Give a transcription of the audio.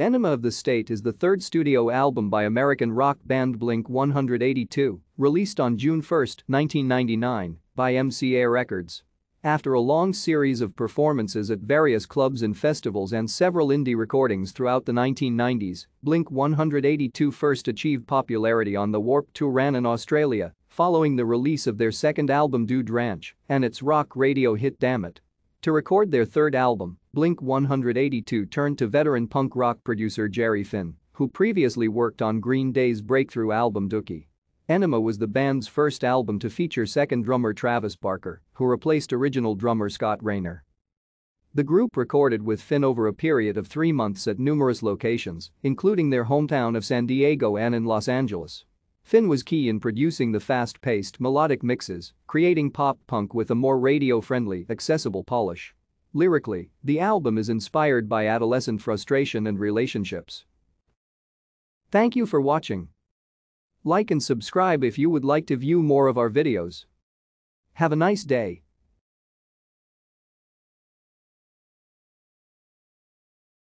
Enema of the State is the third studio album by American rock band Blink-182, released on June 1, 1999, by MCA Records. After a long series of performances at various clubs and festivals and several indie recordings throughout the 1990s, Blink-182 first achieved popularity on the Warped Tour ran in Australia following the release of their second album Dude Ranch and its rock radio hit Damn It. To record their third album, Blink 182 turned to veteran punk rock producer Jerry Finn, who previously worked on Green Day's breakthrough album Dookie. Enema was the band's first album to feature second drummer Travis Barker, who replaced original drummer Scott Rayner. The group recorded with Finn over a period of three months at numerous locations, including their hometown of San Diego and in Los Angeles. Finn was key in producing the fast-paced melodic mixes, creating pop punk with a more radio-friendly, accessible polish. Lyrically, the album is inspired by adolescent frustration and relationships. Thank you for watching. Like and subscribe if you would like to view more of our videos. Have a nice day.